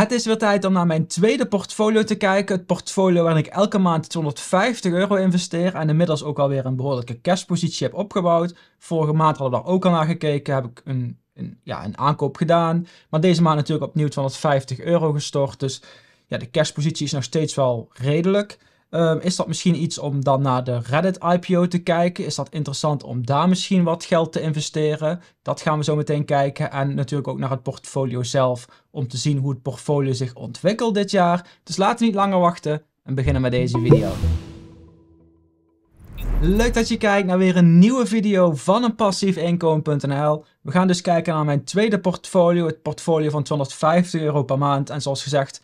Het is weer tijd om naar mijn tweede portfolio te kijken. Het portfolio waarin ik elke maand 250 euro investeer en inmiddels ook alweer een behoorlijke cashpositie heb opgebouwd. Vorige maand hadden we daar ook al naar gekeken, heb ik een, een, ja, een aankoop gedaan. Maar deze maand natuurlijk opnieuw 250 euro gestort, dus ja, de cashpositie is nog steeds wel redelijk. Ehm, is dat misschien iets om dan naar de Reddit IPO te kijken? Is dat interessant om daar misschien wat geld te investeren? Dat gaan we zo meteen kijken. En natuurlijk ook naar het portfolio zelf om te zien hoe het portfolio zich ontwikkelt dit jaar. Dus laten we niet langer wachten en beginnen met deze video. Leuk dat je kijkt naar weer een nieuwe video van een passiefinkomen.nl. We gaan dus kijken naar mijn tweede portfolio, het portfolio van 250 euro per maand. En zoals gezegd,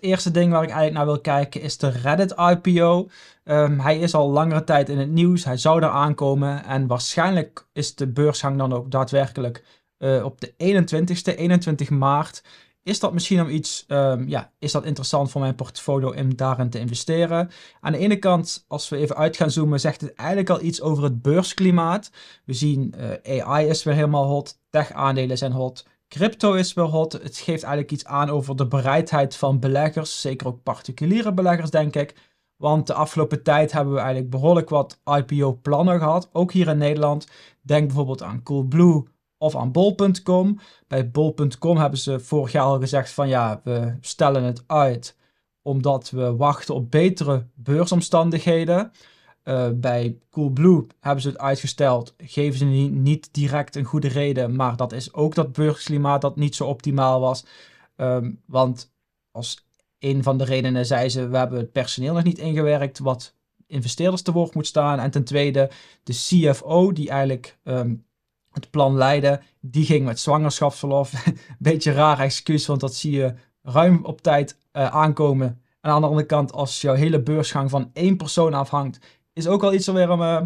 eerste ding waar ik eigenlijk naar wil kijken is de Reddit IPO. Ehm, hij is al langere tijd in het nieuws, hij zou daar aankomen en waarschijnlijk is de beursgang dan ook daadwerkelijk eh, op de 21ste, 21 maart. Is dat misschien om iets, ehm, ja, is dat interessant voor mijn portfolio om daarin te investeren? Aan de ene kant, als we even uit gaan zoomen, zegt het eigenlijk al iets over het beursklimaat. We zien uh, eh, AI is weer helemaal hot, tech-aandelen zijn hot, Crypto is wel hot. Het geeft eigenlijk iets aan over de bereidheid van beleggers, zeker ook particuliere beleggers, denk ik. Want de afgelopen tijd hebben we eigenlijk behoorlijk wat IPO-plannen gehad, ook hier in Nederland. Denk bijvoorbeeld aan Coolblue of aan Bol.com. Bij Bol.com hebben ze vorig jaar al gezegd van ja, we stellen het uit omdat we wachten op betere beursomstandigheden. Uh, bij Coolblue hebben ze het uitgesteld. Geven ze niet, direct een goede reden. Maar dat is ook dat beursklimaat dat niet zo optimaal was. Ehm, want als een van de redenen zei ze: we hebben het personeel nog niet ingewerkt. wat investeerders te woord moet staan. En ten tweede, de CFO, die eigenlijk ehm, het plan leidde, die ging met zwangerschapsverlof. Beetje raar excuus, want dat zie je ruim op tijd uh, aankomen. Aan de andere kant, als jouw hele beursgang van één persoon afhangt, is ook wel iets weer om, eh,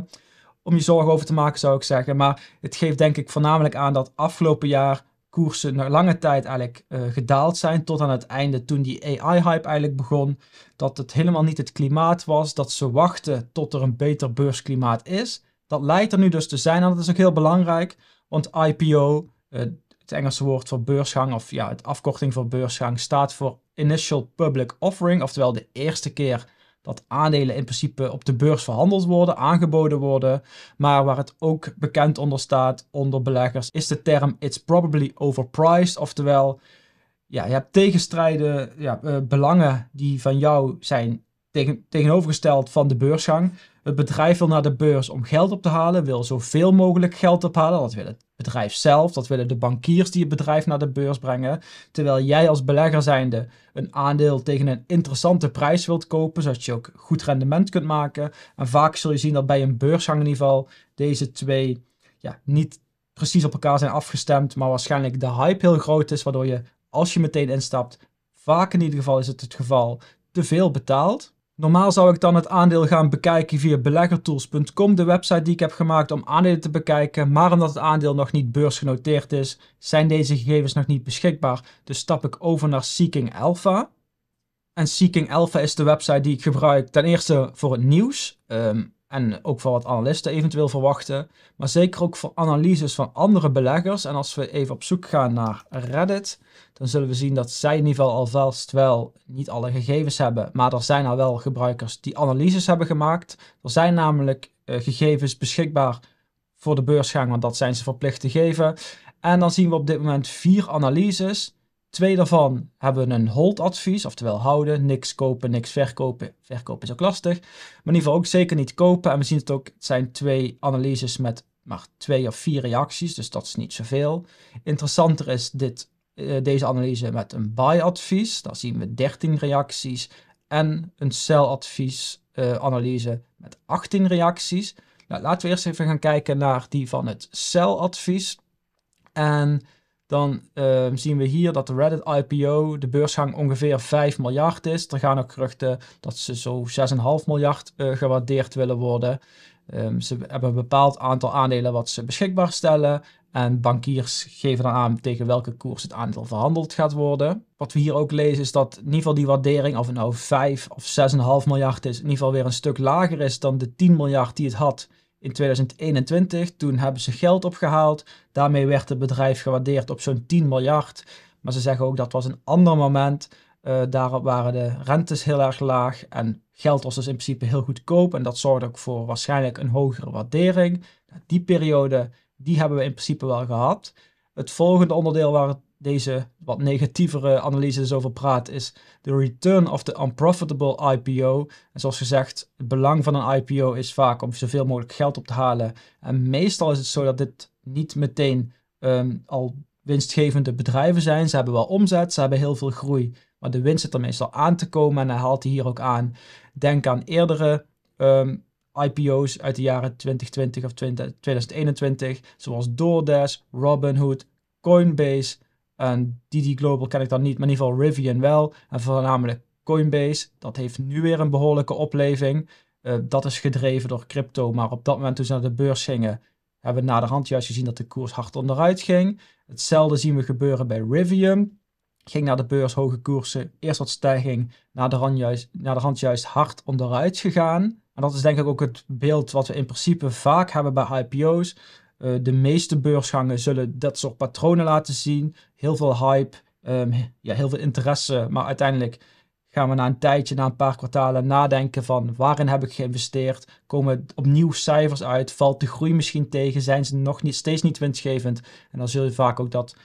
om je zorgen over te maken, zou ik zeggen. Maar het geeft denk ik voornamelijk aan dat afgelopen jaar koersen naar lange tijd eigenlijk eh, gedaald zijn tot aan het einde toen die AI-hype eigenlijk begon. Dat het helemaal niet het klimaat was, dat ze wachten tot er een beter beursklimaat is. Dat lijkt er nu dus te zijn en dat is ook heel belangrijk, want IPO, eh, het Engelse woord voor beursgang of ja, het afkorting voor beursgang staat voor Initial Public Offering, oftewel de eerste keer dat aandelen in principe op de beurs verhandeld worden, aangeboden worden. Maar waar het ook bekend onder staat onder beleggers is de term it's probably overpriced. Oftewel, ja, je hebt tegenstrijden, ja, eh, belangen die van jou zijn tegen, tegenovergesteld van de beursgang. Het bedrijf wil naar de beurs om geld op te halen, wil zoveel mogelijk geld ophalen. Dat wil het bedrijf zelf, dat willen de bankiers die het bedrijf naar de beurs brengen. Terwijl jij als belegger zijnde een aandeel tegen een interessante prijs wilt kopen, zodat je ook goed rendement kunt maken. En vaak zul je zien dat bij een beursgang in ieder geval deze twee ja, niet precies op elkaar zijn afgestemd, maar waarschijnlijk de hype heel groot is, waardoor je als je meteen instapt, vaak in ieder geval is het het geval, te veel betaalt. Normaal zou ik dan het aandeel gaan bekijken via beleggertools.com, de website die ik heb gemaakt om aandelen te bekijken. Maar omdat het aandeel nog niet beursgenoteerd is, zijn deze gegevens nog niet beschikbaar. Dus stap ik over naar Seeking Alpha. En Seeking Alpha is de website die ik gebruik ten eerste voor het nieuws. Ehm, en ook voor wat analisten eventueel verwachten, maar zeker ook voor analyses van andere beleggers. En als we even op zoek gaan naar Reddit, dan zullen we zien dat zij in ieder geval alvast wel niet alle gegevens hebben, maar er zijn al wel gebruikers die analyses hebben gemaakt. Er zijn namelijk eh, gegevens beschikbaar voor de beursgang, want dat zijn ze verplicht te geven. En dan zien we op dit moment vier analyses Twee daarvan hebben een hold-advies, oftewel houden, niks kopen, niks verkopen. Verkopen is ook lastig, maar in ieder geval ook zeker niet kopen. En we zien het ook, het zijn twee analyses met maar twee of vier reacties, dus dat is niet zoveel. Interessanter is dit, eh, deze analyse met een buy-advies, daar zien we 13 reacties. En een sell-advies-analyse eh, met 18 reacties. Nou, laten we eerst even gaan kijken naar die van het sell-advies. En dan ehm, zien we hier dat de Reddit IPO, de beursgang ongeveer 5 miljard is. Er gaan ook geruchten dat ze zo 6,5 miljard uh, gewaardeerd willen worden. Ehm, ze hebben een bepaald aantal aandelen wat ze beschikbaar stellen. En bankiers geven dan aan tegen welke koers het aantal verhandeld gaat worden. Wat we hier ook lezen is dat in ieder geval die waardering, of het nou 5 of 6,5 miljard is, in ieder geval weer een stuk lager is dan de 10 miljard die het had in 2021. Toen hebben ze geld opgehaald. Daarmee werd het bedrijf gewaardeerd op zo'n 10 miljard. Maar ze zeggen ook dat was een ander moment. Uh, eh, daarop waren de rentes heel erg laag en geld was dus in principe heel goedkoop. En dat zorgde ook voor waarschijnlijk een hogere waardering. Nou, die periode, die hebben we in principe wel gehad. Het volgende onderdeel waar het deze wat negatievere analyse over praat, is de return of the unprofitable IPO. En zoals gezegd, het belang van een IPO is vaak om zoveel mogelijk geld op te halen. En meestal is het zo dat dit niet meteen ehm, al winstgevende bedrijven zijn. Ze hebben wel omzet, ze hebben heel veel groei. Maar de winst zit er meestal aan te komen en hij haalt hij hier ook aan. Denk aan eerdere ehm, IPO's uit de jaren 2020 of 2021, zoals DoorDash, Robinhood, Coinbase. En Didi Global ken ik dan niet, maar in ieder geval Rivian wel. En voornamelijk Coinbase. Dat heeft nu weer een behoorlijke opleving. Eh, dat is gedreven door crypto. Maar op dat moment toen ze naar de beurs gingen, hebben we naderhand juist gezien dat de koers hard onderuit ging. Hetzelfde zien we gebeuren bij Rivian. Ging naar de beurs hoge koersen, eerst wat stijging, naderhand juist, naderhand juist hard onderuit gegaan. En dat is denk ik ook het beeld wat we in principe vaak hebben bij IPO's. Eh, de meeste beursgangen zullen dat soort patronen laten zien. Heel veel hype, ehm, ja, heel veel interesse. Maar uiteindelijk gaan we na een tijdje, na een paar kwartalen nadenken van waarin heb ik geïnvesteerd? Komen opnieuw cijfers uit? Valt de groei misschien tegen? Zijn ze nog niet, steeds niet winstgevend? En dan zul je vaak ook dat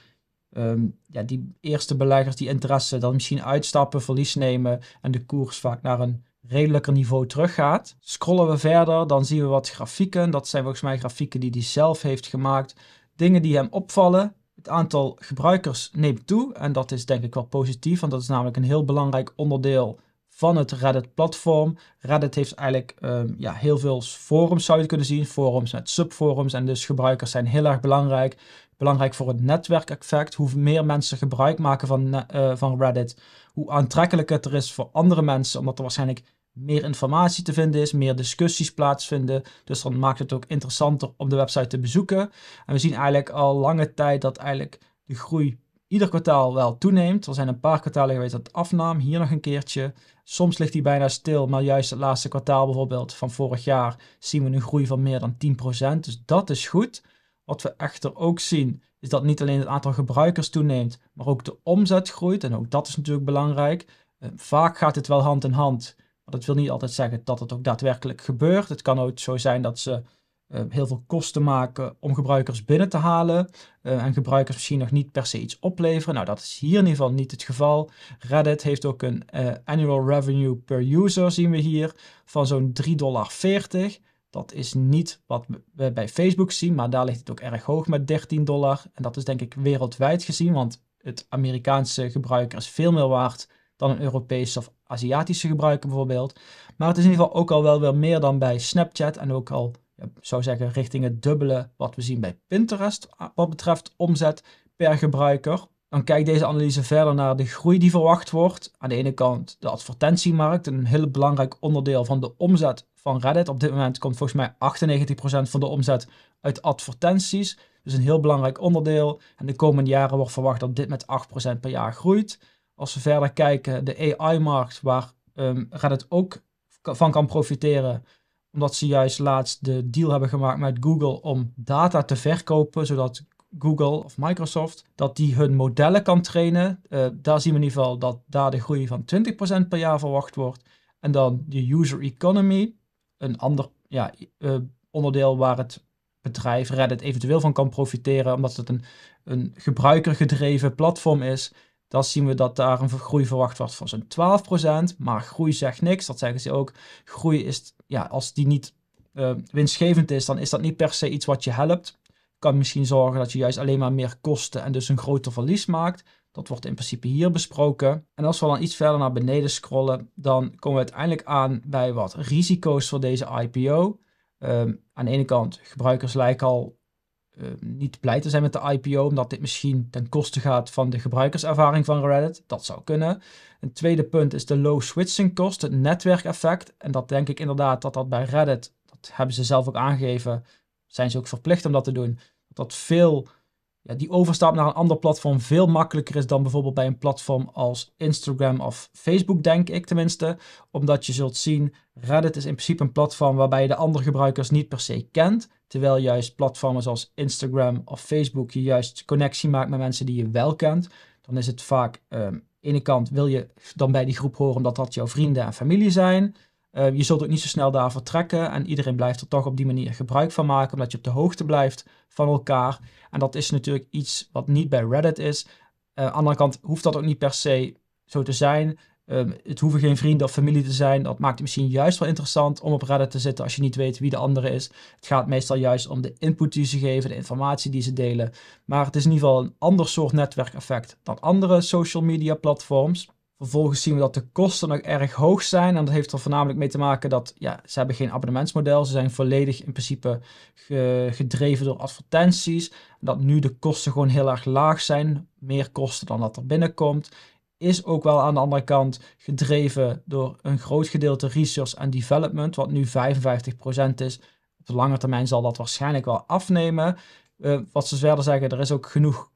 ehm, ja, die eerste beleggers, die interesse, dan misschien uitstappen, verlies nemen en de koers vaak naar een redelijker niveau teruggaat. Scrollen we verder, dan zien we wat grafieken. Dat zijn volgens mij grafieken die hij zelf heeft gemaakt. Dingen die hem opvallen. Het aantal gebruikers neemt toe en dat is denk ik wel positief, want dat is namelijk een heel belangrijk onderdeel van het Reddit-platform. Reddit heeft eigenlijk ehm, ja, heel veel forums, zou je kunnen zien. Forums met subforums en dus gebruikers zijn heel erg belangrijk. Belangrijk voor het netwerkeffect. Hoe meer mensen gebruik maken van, eh, van Reddit, hoe aantrekkelijker het er is voor andere mensen, omdat er waarschijnlijk meer informatie te vinden is, meer discussies plaatsvinden. Dus dan maakt het ook interessanter om de website te bezoeken. En we zien eigenlijk al lange tijd dat eigenlijk de groei ieder kwartaal wel toeneemt. Er zijn een paar kwartalen geweest dat het afnam, hier nog een keertje. Soms ligt die bijna stil, maar juist het laatste kwartaal bijvoorbeeld van vorig jaar zien we een groei van meer dan 10%. Dus dat is goed. Wat we echter ook zien is dat niet alleen het aantal gebruikers toeneemt, maar ook de omzet groeit. En ook dat is natuurlijk belangrijk. Eh, vaak gaat het wel hand in hand dat wil niet altijd zeggen dat het ook daadwerkelijk gebeurt. Het kan ook zo zijn dat ze eh, heel veel kosten maken om gebruikers binnen te halen. Eh, en gebruikers misschien nog niet per se iets opleveren. Nou, dat is hier in ieder geval niet het geval. Reddit heeft ook een eh, annual revenue per user, zien we hier, van zo'n 3,40 dollar. Dat is niet wat we bij Facebook zien, maar daar ligt het ook erg hoog met 13 dollar. En dat is denk ik wereldwijd gezien, want het Amerikaanse gebruiker is veel meer waard dan een Europese of Aziatische gebruiker bijvoorbeeld. Maar het is in ieder geval ook al wel weer meer dan bij Snapchat en ook al, zou zeggen, richting het dubbele wat we zien bij Pinterest ah, wat betreft omzet per gebruiker. Dan kijkt deze analyse verder naar de groei die verwacht wordt. Aan de ene kant de advertentiemarkt, een heel belangrijk onderdeel van de omzet van Reddit. Op dit moment komt volgens mij 98% van de omzet uit advertenties. Dus een heel belangrijk onderdeel. En de komende jaren wordt verwacht dat dit met 8% per jaar groeit. Als we verder kijken, de AI-markt, waar um, ehm, Reddit ook van kan profiteren, omdat ze juist laatst de deal hebben gemaakt met Google om data te verkopen, zodat Google of Microsoft, dat die hun modellen kan trainen. Eh, daar zien we in ieder geval dat daar de groei van 20% per jaar verwacht wordt. En dan de user economy, een ander ja, eh, onderdeel waar het bedrijf Reddit eventueel van kan profiteren, omdat het een, een gebruikergedreven platform is dan zien we dat daar een groei verwacht wordt van zo'n 12%. Maar groei zegt niks, dat zeggen ze ook. Groei is, ja, als die niet eh, winstgevend is, dan is dat niet per se iets wat je helpt. Kan misschien zorgen dat je juist alleen maar meer kosten en dus een groter verlies maakt. Dat wordt in principe hier besproken. En als we dan iets verder naar beneden scrollen, dan komen we uiteindelijk aan bij wat risico's voor deze IPO. Ehm, aan de ene kant, gebruikers lijken al Ehm, niet blij te zijn met de IPO, omdat dit misschien ten koste gaat van de gebruikerservaring van Reddit. Dat zou kunnen. Een tweede punt is de low switching cost, het netwerkeffect. En dat denk ik inderdaad dat dat bij Reddit, dat hebben ze zelf ook aangegeven, zijn ze ook verplicht om dat te doen, dat dat veel ja, die overstap naar een ander platform veel makkelijker is dan bijvoorbeeld bij een platform als Instagram of Facebook, denk ik tenminste. Omdat je zult zien, Reddit is in principe een platform waarbij je de andere gebruikers niet per se kent. Terwijl juist platformen zoals Instagram of Facebook je juist connectie maakt met mensen die je wel kent. Dan is het vaak, ehm, aan de ene kant wil je dan bij die groep horen omdat dat jouw vrienden en familie zijn. Eh, je zult ook niet zo snel daar trekken en iedereen blijft er toch op die manier gebruik van maken, omdat je op de hoogte blijft van elkaar. En dat is natuurlijk iets wat niet bij Reddit is. Eh, aan de andere kant hoeft dat ook niet per se zo te zijn. Ehm, het hoeven geen vrienden of familie te zijn. Dat maakt het misschien juist wel interessant om op Reddit te zitten als je niet weet wie de andere is. Het gaat meestal juist om de input die ze geven, de informatie die ze delen. Maar het is in ieder geval een ander soort netwerkeffect dan andere social media platforms. Vervolgens zien we dat de kosten nog erg hoog zijn. En dat heeft er voornamelijk mee te maken dat ja, ze hebben geen abonnementsmodel. Ze zijn volledig in principe gedreven door advertenties. Dat nu de kosten gewoon heel erg laag zijn. Meer kosten dan dat er binnenkomt. Is ook wel aan de andere kant gedreven door een groot gedeelte research en development. Wat nu 55% is. Op de lange termijn zal dat waarschijnlijk wel afnemen. Eh, wat ze verder zeggen, er is ook genoeg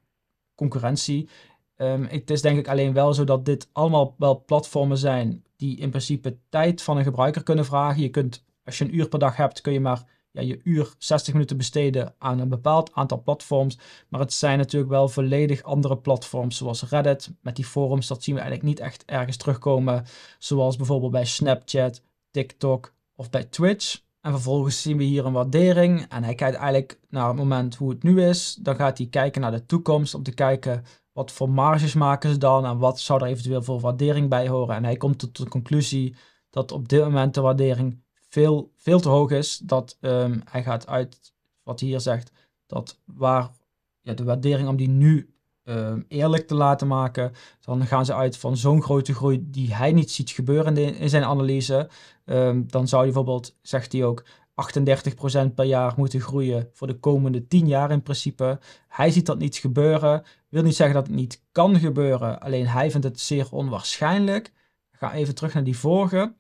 concurrentie Ehm, het is denk ik alleen wel zo dat dit allemaal wel platformen zijn die in principe tijd van een gebruiker kunnen vragen. Je kunt, als je een uur per dag hebt, kun je maar ja, je uur 60 minuten besteden aan een bepaald aantal platforms. Maar het zijn natuurlijk wel volledig andere platforms, zoals Reddit. Met die forums, dat zien we eigenlijk niet echt ergens terugkomen. Zoals bijvoorbeeld bij Snapchat, TikTok of bij Twitch. En vervolgens zien we hier een waardering. En hij kijkt eigenlijk naar het moment hoe het nu is. Dan gaat hij kijken naar de toekomst om te kijken wat voor marges maken ze dan en wat zou er eventueel voor waardering bij horen. En hij komt tot de conclusie dat op dit moment de waardering veel, veel te hoog is. Dat ehm, hij gaat uit wat hij hier zegt, dat waar ja, de waardering om die nu ehm, eerlijk te laten maken, dan gaan ze uit van zo'n grote groei die hij niet ziet gebeuren in, in zijn analyse. Ehm, dan zou hij bijvoorbeeld, zegt hij ook, 38% per jaar moeten groeien voor de komende 10 jaar in principe. Hij ziet dat niet gebeuren wil niet zeggen dat het niet kan gebeuren, alleen hij vindt het zeer onwaarschijnlijk. Ga even terug naar die vorige.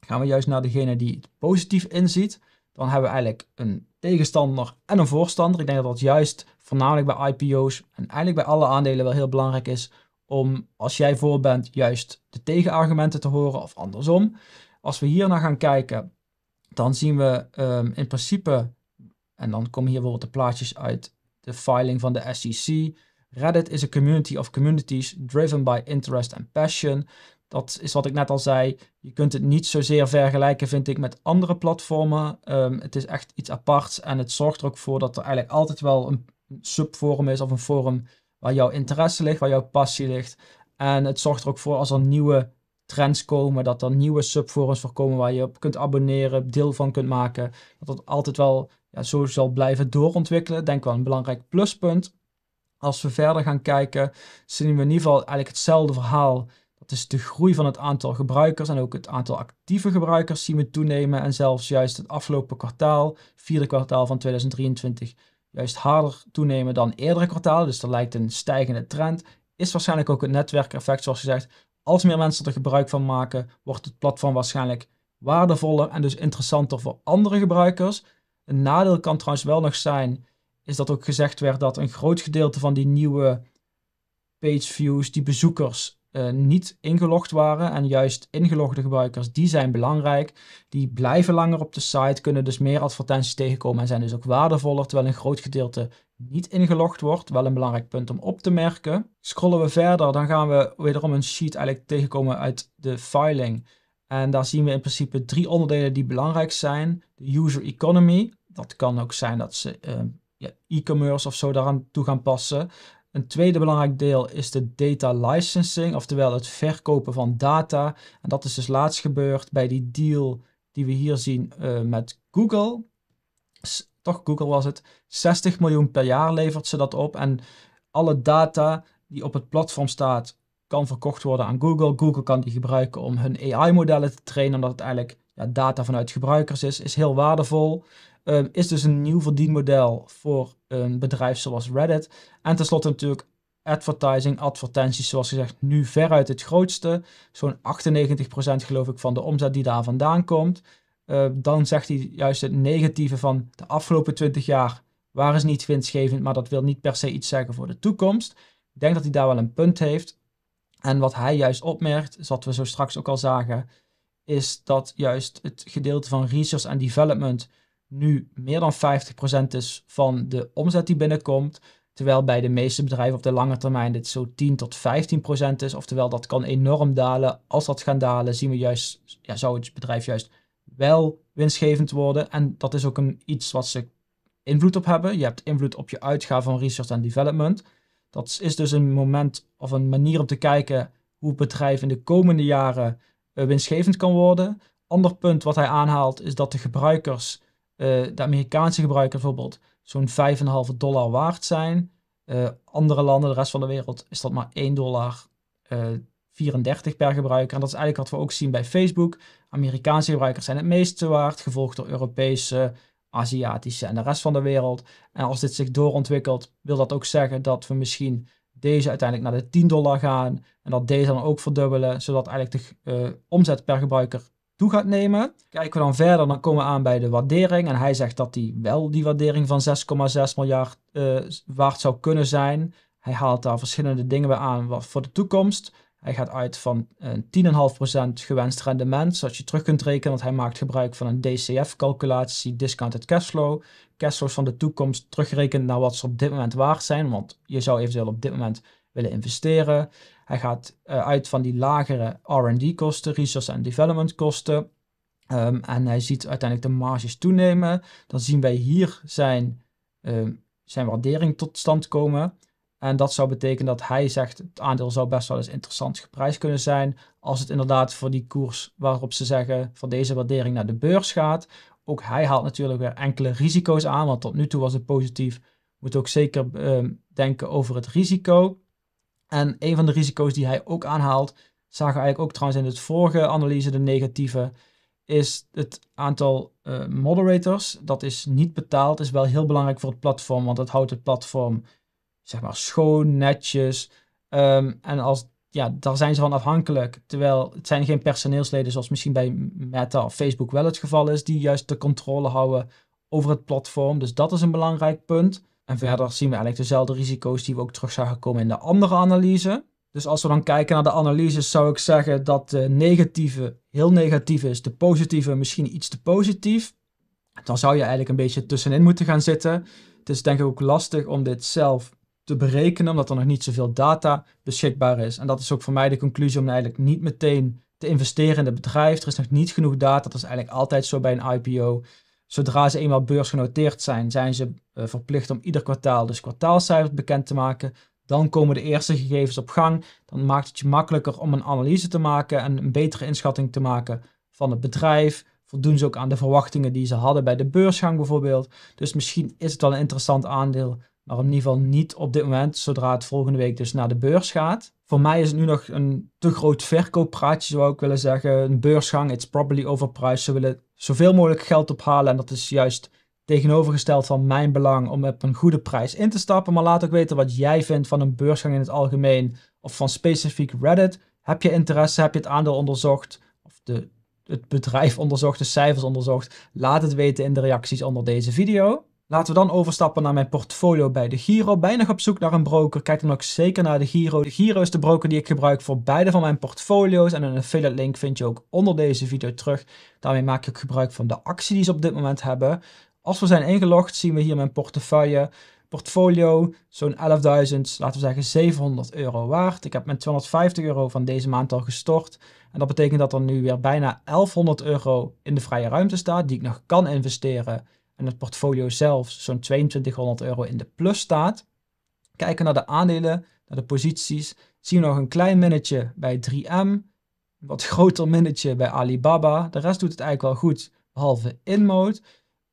Gaan we juist naar degene die het positief inziet. Dan hebben we eigenlijk een tegenstander en een voorstander. Ik denk dat dat juist voornamelijk bij IPO's en eigenlijk bij alle aandelen wel heel belangrijk is om als jij voor bent juist de tegenargumenten te horen of andersom. Als we hier naar gaan kijken, dan zien we ehm, in principe, en dan komen hier bijvoorbeeld de plaatjes uit de filing van de SEC, Reddit is a community of communities driven by interest and passion. Dat is wat ik net al zei. Je kunt het niet zozeer vergelijken, vind ik, met andere platformen. Ehm, het is echt iets aparts en het zorgt er ook voor dat er eigenlijk altijd wel een subforum is of een forum waar jouw interesse ligt, waar jouw passie ligt. En het zorgt er ook voor als er nieuwe trends komen, dat er nieuwe subforums voorkomen waar je op kunt abonneren, deel van kunt maken. Dat het altijd wel ja, zo zal blijven doorontwikkelen. Denk wel een belangrijk pluspunt als we verder gaan kijken, zien we in ieder geval eigenlijk hetzelfde verhaal. Dat is de groei van het aantal gebruikers en ook het aantal actieve gebruikers zien we toenemen. En zelfs juist het afgelopen kwartaal, vierde kwartaal van 2023, juist harder toenemen dan eerdere kwartalen. Dus er lijkt een stijgende trend. Is waarschijnlijk ook het netwerkeffect, zoals gezegd. Als meer mensen er gebruik van maken, wordt het platform waarschijnlijk waardevoller en dus interessanter voor andere gebruikers. Een nadeel kan trouwens wel nog zijn is dat ook gezegd werd dat een groot gedeelte van die nieuwe pageviews, die bezoekers, eh, niet ingelogd waren. En juist ingelogde gebruikers, die zijn belangrijk. Die blijven langer op de site, kunnen dus meer advertenties tegenkomen en zijn dus ook waardevoller, terwijl een groot gedeelte niet ingelogd wordt. Wel een belangrijk punt om op te merken. Scrollen we verder, dan gaan we wederom een sheet eigenlijk tegenkomen uit de filing. En daar zien we in principe drie onderdelen die belangrijk zijn. De user economy, dat kan ook zijn dat ze ehm, ja, e-commerce of zo daaraan toe gaan passen. Een tweede belangrijk deel is de data licensing, oftewel het verkopen van data. En dat is dus laatst gebeurd bij die deal die we hier zien eh, met Google. toch, Google was het. 60 miljoen per jaar levert ze dat op. En alle data die op het platform staat, kan verkocht worden aan Google. Google kan die gebruiken om hun AI-modellen te trainen, omdat het eigenlijk ja, data vanuit gebruikers is. Is heel waardevol. Ehm, is dus een nieuw verdienmodel voor een bedrijf zoals Reddit. En tenslotte natuurlijk advertising, advertenties, zoals gezegd, nu veruit het grootste. Zo'n 98% geloof ik van de omzet die daar vandaan komt. Ehm, dan zegt hij juist het negatieve van de afgelopen 20 jaar waren is niet winstgevend, maar dat wil niet per se iets zeggen voor de toekomst. Ik denk dat hij daar wel een punt heeft. En wat hij juist opmerkt, wat we zo straks ook al zagen, is dat juist het gedeelte van research en development nu meer dan 50% is van de omzet die binnenkomt. Terwijl bij de meeste bedrijven op de lange termijn dit zo 10 tot 15% is. Oftewel, dat kan enorm dalen. Als dat gaat dalen, zien we juist, ja, zou het bedrijf juist wel winstgevend worden. En dat is ook een, iets wat ze invloed op hebben. Je hebt invloed op je uitgaven van research en development. Dat is dus een moment of een manier om te kijken hoe het bedrijf in de komende jaren eh, winstgevend kan worden. Ander punt wat hij aanhaalt is dat de gebruikers eh, de Amerikaanse gebruiker bijvoorbeeld zo'n 5,5 dollar waard zijn. Eh, andere landen, de rest van de wereld, is dat maar 1 dollar 34 eh, per gebruiker. En dat is eigenlijk wat we ook zien bij Facebook. Amerikaanse gebruikers zijn het meeste waard, gevolgd door Europese, Aziatische en de rest van de wereld. En als dit zich doorontwikkelt, wil dat ook zeggen dat we misschien deze uiteindelijk naar de 10 dollar gaan. En dat deze dan ook verdubbelen, zodat eigenlijk de omzet per gebruiker toe gaat nemen. Kijken we dan verder, dan komen we aan bij de waardering. En hij zegt dat hij wel die waardering van 6,6 miljard eh, waard zou kunnen zijn. Hij haalt daar verschillende dingen bij aan voor de toekomst. Hij gaat uit van een 10,5% gewenst rendement, zodat je terug kunt rekenen, want hij maakt gebruik van een DCF-calculatie, discounted cashflow. Cashflows van de toekomst teruggerekend naar wat ze op dit moment waard zijn, want je zou eventueel op dit moment willen investeren. Hij gaat eh, uit van die lagere RD-kosten, research en development kosten. Ehm, en hij ziet uiteindelijk de marges toenemen. Dan zien wij hier zijn, ehm, zijn waardering tot stand komen. En dat zou betekenen dat hij zegt: het aandeel zou best wel eens interessant geprijsd kunnen zijn. Als het inderdaad voor die koers waarop ze zeggen van deze waardering naar de beurs gaat. Ook hij haalt natuurlijk weer enkele risico's aan, want tot nu toe was het positief. Moet ook zeker ehm, denken over het risico. En een van de risico's die hij ook aanhaalt, zagen we eigenlijk ook trouwens in het vorige analyse de negatieve, is het aantal eh, moderators. Dat is niet betaald, is wel heel belangrijk voor het platform, want dat houdt het platform zeg maar schoon, netjes. Ehm, en als, ja, daar zijn ze van afhankelijk. Terwijl het zijn geen personeelsleden zoals misschien bij Meta of Facebook wel het geval is, die juist de controle houden over het platform. Dus dat is een belangrijk punt. En verder zien we eigenlijk dezelfde risico's die we ook terug zagen komen in de andere analyse. Dus als we dan kijken naar de analyses, zou ik zeggen dat de negatieve heel negatief is, de positieve misschien iets te positief. Dan zou je eigenlijk een beetje tussenin moeten gaan zitten. Het is denk ik ook lastig om dit zelf te berekenen, omdat er nog niet zoveel data beschikbaar is. En dat is ook voor mij de conclusie om eigenlijk niet meteen te investeren in het bedrijf. Er is nog niet genoeg data, dat is eigenlijk altijd zo bij een IPO. Zodra ze eenmaal beursgenoteerd zijn, zijn ze eh, verplicht om ieder kwartaal dus kwartaalcijfers bekend te maken. Dan komen de eerste gegevens op gang. Dan maakt het je makkelijker om een analyse te maken en een betere inschatting te maken van het bedrijf. Voldoen ze ook aan de verwachtingen die ze hadden bij de beursgang bijvoorbeeld. Dus misschien is het wel een interessant aandeel, maar in ieder geval niet op dit moment, zodra het volgende week dus naar de beurs gaat. Voor mij is het nu nog een te groot verkooppraatje, zou ik willen zeggen. Een beursgang, it's probably overpriced. Ze willen zoveel mogelijk geld ophalen. En dat is juist tegenovergesteld van mijn belang om op een goede prijs in te stappen. Maar laat ook weten wat jij vindt van een beursgang in het algemeen of van specifiek Reddit. Heb je interesse? Heb je het aandeel onderzocht? Of de, het bedrijf onderzocht, de cijfers onderzocht? Laat het weten in de reacties onder deze video. Laten we dan overstappen naar mijn portfolio bij de Giro. Ben op zoek naar een broker? Kijk dan ook zeker naar de Giro. De Giro is de broker die ik gebruik voor beide van mijn portfolio's. En een affiliate link vind je ook onder deze video terug. Daarmee maak ik gebruik van de actie die ze op dit moment hebben. Als we zijn ingelogd zien we hier mijn portefeuille. Portfolio zo'n 11.000, laten we zeggen 700 euro waard. Ik heb mijn 250 euro van deze maand al gestort. En dat betekent dat er nu weer bijna 1100 euro in de vrije ruimte staat, die ik nog kan investeren en het portfolio zelf zo'n 2200 euro in de plus staat, kijken naar de aandelen, naar de posities, zien we nog een klein minnetje bij 3M, wat groter minnetje bij Alibaba. De rest doet het eigenlijk wel goed, behalve Inmode.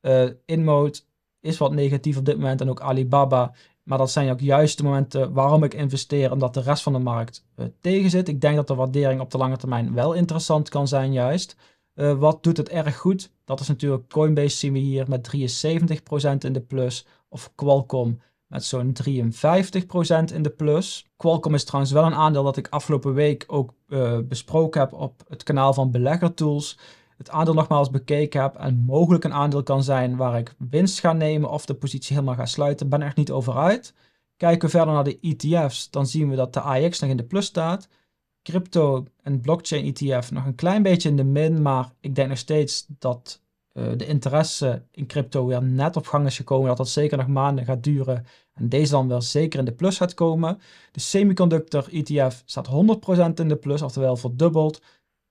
Uh, Inmode is wat negatief op dit moment en ook Alibaba. Maar dat zijn ook juist de momenten waarom ik investeer, omdat de rest van de markt eh, tegenzit. Ik denk dat de waardering op de lange termijn wel interessant kan zijn juist. Eh, wat doet het erg goed? Dat is natuurlijk Coinbase zien we hier met 73% in de plus. Of Qualcomm met zo'n 53% in de plus. Qualcomm is trouwens wel een aandeel dat ik afgelopen week ook eh, besproken heb op het kanaal van Belegger Tools. Het aandeel nogmaals bekeken heb en mogelijk een aandeel kan zijn waar ik winst ga nemen of de positie helemaal ga sluiten, ben er echt niet over uit. Kijken we verder naar de ETF's, dan zien we dat de AX nog in de plus staat crypto en blockchain ETF nog een klein beetje in de min, maar ik denk nog steeds dat eh, de interesse in crypto weer net op gang is gekomen, dat dat zeker nog maanden gaat duren en deze dan wel zeker in de plus gaat komen. De semiconductor ETF staat 100% in de plus, oftewel verdubbeld.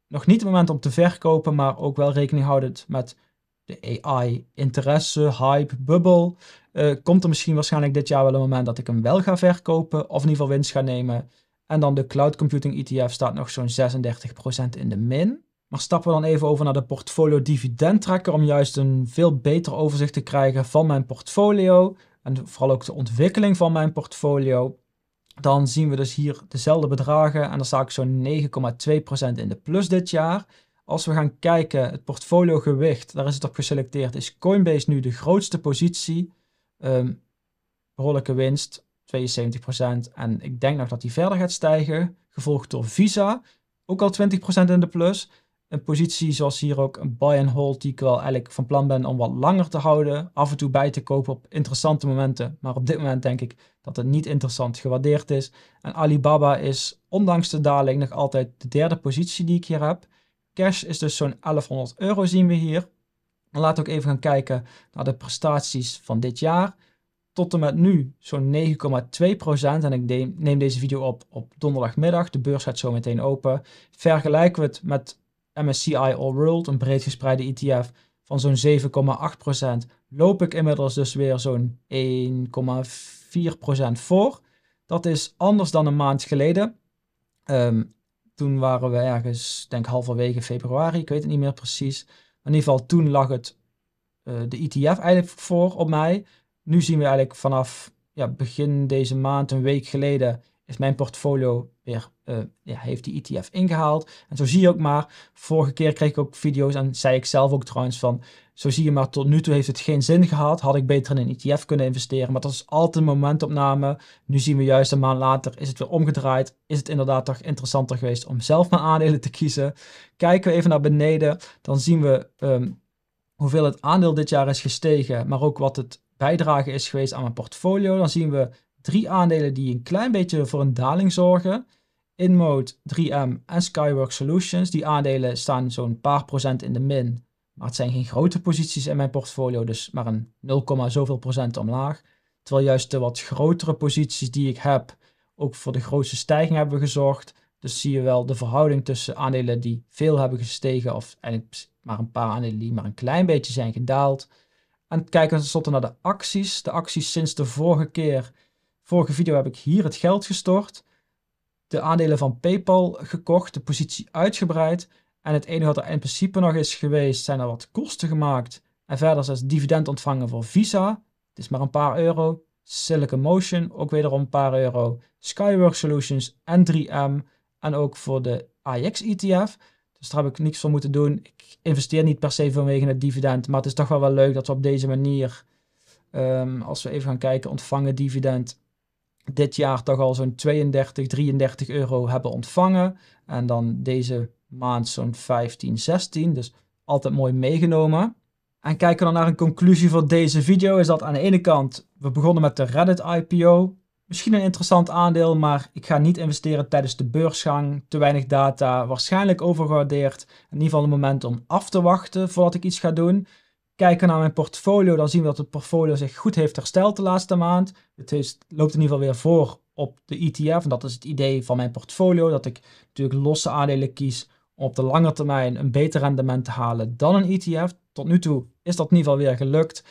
Nog niet het moment om te verkopen, maar ook wel rekening houdend met de AI, interesse, hype, bubbel. Eh, komt er misschien waarschijnlijk dit jaar wel een moment dat ik hem wel ga verkopen of in ieder geval winst ga nemen. En dan de cloud computing ETF staat nog zo'n 36% in de min. Maar stappen we dan even over naar de portfolio dividend tracker om juist een veel beter overzicht te krijgen van mijn portfolio en vooral ook de ontwikkeling van mijn portfolio. Dan zien we dus hier dezelfde bedragen en dan sta ik zo'n 9,2% in de plus dit jaar. Als we gaan kijken, het portfolio gewicht, daar is het op geselecteerd, is Coinbase nu de grootste positie. Um, behoorlijke winst, 72%. En ik denk nog dat die verder gaat stijgen. Gevolgd door Visa, ook al 20% in de plus. Een positie zoals hier ook een buy and hold die ik wel eigenlijk van plan ben om wat langer te houden. Af en toe bij te kopen op interessante momenten. Maar op dit moment denk ik dat het niet interessant gewaardeerd is. En Alibaba is ondanks de daling nog altijd de derde positie die ik hier heb. Cash is dus zo'n 1100 euro zien we hier. Dan laten we ook even gaan kijken naar de prestaties van dit jaar tot en met nu zo'n 9,2 En ik neem deze video op op donderdagmiddag. De beurs gaat zo meteen open. Vergelijken we het met MSCI All World, een breed gespreide ETF van zo'n 7,8 Loop ik inmiddels dus weer zo'n 1,4 voor. Dat is anders dan een maand geleden. Ehm, toen waren we ergens, denk halverwege februari, ik weet het niet meer precies. in ieder geval, toen lag het, eh, de ETF eigenlijk voor op mij nu zien we eigenlijk vanaf ja, begin deze maand, een week geleden, is mijn portfolio weer, eh, ja, heeft die ETF ingehaald. En zo zie je ook maar, vorige keer kreeg ik ook video's en zei ik zelf ook trouwens van, zo zie je maar, tot nu toe heeft het geen zin gehad. Had ik beter in een ETF kunnen investeren, maar dat is altijd een momentopname. Nu zien we juist een maand later, is het weer omgedraaid. Is het inderdaad toch interessanter geweest om zelf mijn aandelen te kiezen. Kijken we even naar beneden, dan zien we ehm, hoeveel het aandeel dit jaar is gestegen, maar ook wat het bijdrage is geweest aan mijn portfolio, dan zien we drie aandelen die een klein beetje voor een daling zorgen. Inmode, 3M en Skyworks Solutions. Die aandelen staan zo'n paar procent in de min. Maar het zijn geen grote posities in mijn portfolio, dus maar een 0, zoveel procent omlaag. Terwijl juist de wat grotere posities die ik heb, ook voor de grootste stijging hebben gezorgd. Dus zie je wel de verhouding tussen aandelen die veel hebben gestegen of eigenlijk maar een paar aandelen die maar een klein beetje zijn gedaald. En kijken we tenslotte naar de acties. De acties sinds de vorige keer, vorige video heb ik hier het geld gestort. De aandelen van PayPal gekocht, de positie uitgebreid. En het enige wat er in principe nog is geweest, zijn er wat kosten gemaakt. En verder is dividend ontvangen voor Visa. Het is maar een paar euro. Silicon Motion, ook wederom een paar euro. Skywork Solutions en 3M. En ook voor de AX ETF. Dus daar heb ik niks voor moeten doen. Ik investeer niet per se vanwege het dividend. Maar het is toch wel wel leuk dat we op deze manier, ehm, als we even gaan kijken, ontvangen dividend. Dit jaar toch al zo'n 32, 33 euro hebben ontvangen. En dan deze maand zo'n 15, 16. Dus altijd mooi meegenomen. En kijken we dan naar een conclusie voor deze video. Is dat aan de ene kant, we begonnen met de Reddit IPO. Misschien een interessant aandeel, maar ik ga niet investeren tijdens de beursgang. Te weinig data, waarschijnlijk overgewaardeerd. In ieder geval een moment om af te wachten voordat ik iets ga doen. Kijken naar mijn portfolio, dan zien we dat het portfolio zich goed heeft hersteld de laatste maand. Het is, loopt in ieder geval weer voor op de ETF. En dat is het idee van mijn portfolio, dat ik natuurlijk losse aandelen kies om op de lange termijn een beter rendement te halen dan een ETF. Tot nu toe is dat in ieder geval weer gelukt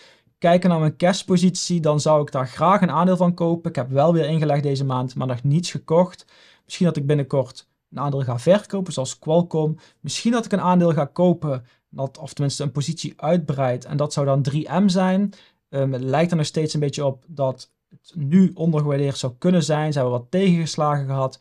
kijken naar mijn cashpositie, dan zou ik daar graag een aandeel van kopen. Ik heb wel weer ingelegd deze maand, maar nog niets gekocht. Misschien dat ik binnenkort een aandeel ga verkopen, zoals Qualcomm. Misschien dat ik een aandeel ga kopen, dat, of tenminste een positie uitbreidt. En dat zou dan 3M zijn. Ehm, het lijkt er nog steeds een beetje op dat het nu ondergewaardeerd zou kunnen zijn. Ze hebben wat tegengeslagen gehad.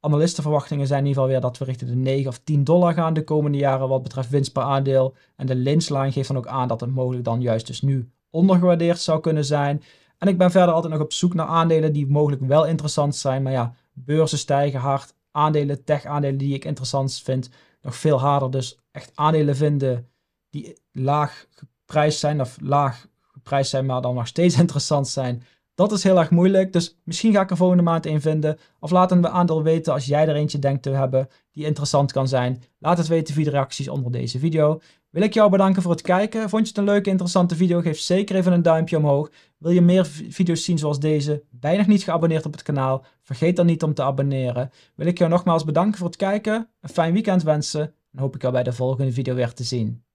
Analistenverwachtingen zijn in ieder geval weer dat we richting de 9 of 10 dollar gaan de komende jaren wat betreft winst per aandeel. En de Linslaan geeft dan ook aan dat het mogelijk dan juist dus nu ondergewaardeerd zou kunnen zijn. En ik ben verder altijd nog op zoek naar aandelen die mogelijk wel interessant zijn. Maar ja, beurzen stijgen hard. Aandelen, tech-aandelen die ik interessant vind, nog veel harder. Dus echt aandelen vinden die laag geprijsd zijn of laag geprijsd zijn, maar dan nog steeds interessant zijn. Dat is heel erg moeilijk, dus misschien ga ik er volgende maand een vinden. Of laat een aandeel weten als jij er eentje denkt te hebben die interessant kan zijn. Laat het weten via de reacties onder deze video. Wil ik jou bedanken voor het kijken. Vond je het een leuke, interessante video? Geef zeker even een duimpje omhoog. Wil je meer video's zien zoals deze? Bijna niet geabonneerd op het kanaal? Vergeet dan niet om te abonneren. Wil ik jou nogmaals bedanken voor het kijken. Een fijn weekend wensen. En hoop ik jou bij de volgende video weer te zien.